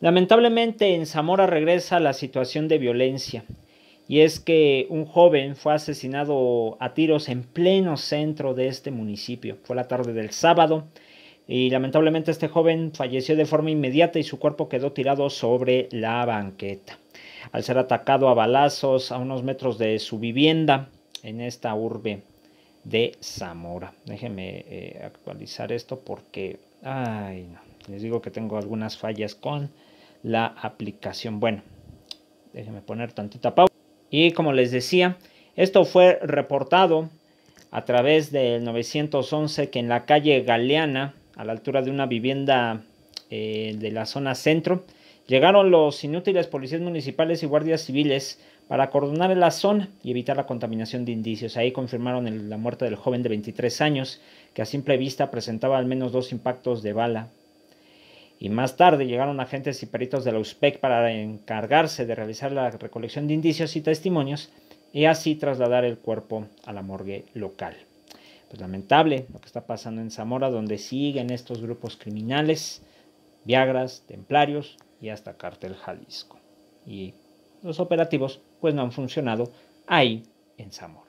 Lamentablemente en Zamora regresa la situación de violencia, y es que un joven fue asesinado a tiros en pleno centro de este municipio. Fue la tarde del sábado y lamentablemente este joven falleció de forma inmediata y su cuerpo quedó tirado sobre la banqueta. Al ser atacado a balazos a unos metros de su vivienda en esta urbe de Zamora. Déjenme eh, actualizar esto porque... Ay, no. Les digo que tengo algunas fallas con la aplicación. Bueno, déjenme poner tantita pausa. Y como les decía, esto fue reportado a través del 911 que en la calle Galeana, a la altura de una vivienda eh, de la zona centro, llegaron los inútiles policías municipales y guardias civiles para acordonar la zona y evitar la contaminación de indicios. Ahí confirmaron la muerte del joven de 23 años, que a simple vista presentaba al menos dos impactos de bala y más tarde llegaron agentes y peritos de la USPEC para encargarse de realizar la recolección de indicios y testimonios y así trasladar el cuerpo a la morgue local. Pues lamentable lo que está pasando en Zamora, donde siguen estos grupos criminales, Viagras, Templarios y hasta Cartel Jalisco. Y los operativos pues no han funcionado ahí en Zamora.